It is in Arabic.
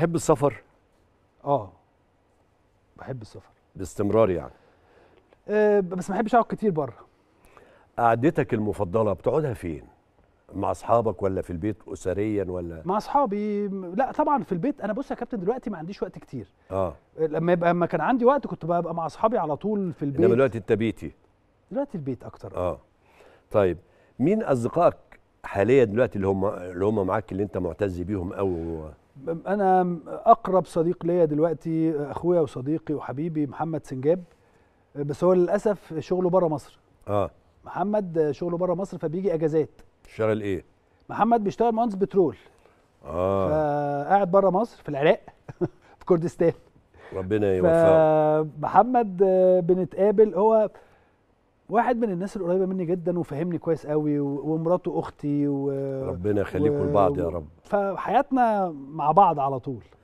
بحب السفر اه بحب السفر باستمرار يعني أه بس ما بحبش اقعد كتير بره قعدتك المفضله بتقعدها فين مع اصحابك ولا في البيت اسريا ولا مع اصحابي لا طبعا في البيت انا بص يا كابتن دلوقتي ما عنديش وقت كتير اه لما يبقى لما كان عندي وقت كنت ببقى مع اصحابي على طول في البيت انما دلوقتي انت بيتي دلوقتي البيت اكتر اه طيب مين اصدقائك حاليا دلوقتي اللي هم اللي هم معاك اللي انت معتز بيهم قوي انا اقرب صديق ليا دلوقتي اخويا وصديقي وحبيبي محمد سنجاب بس هو للاسف شغله بره مصر اه محمد شغله بره مصر فبيجي اجازات شغل ايه محمد بيشتغل مهندس بترول اه فقاعد بره مصر في العراق في كردستان ربنا يوفقه محمد بنتقابل هو واحد من الناس القريبه مني جدا وفهمني كويس قوي ومراته اختي و... ربنا يخليكم و... لبعض يا رب فحياتنا مع بعض على طول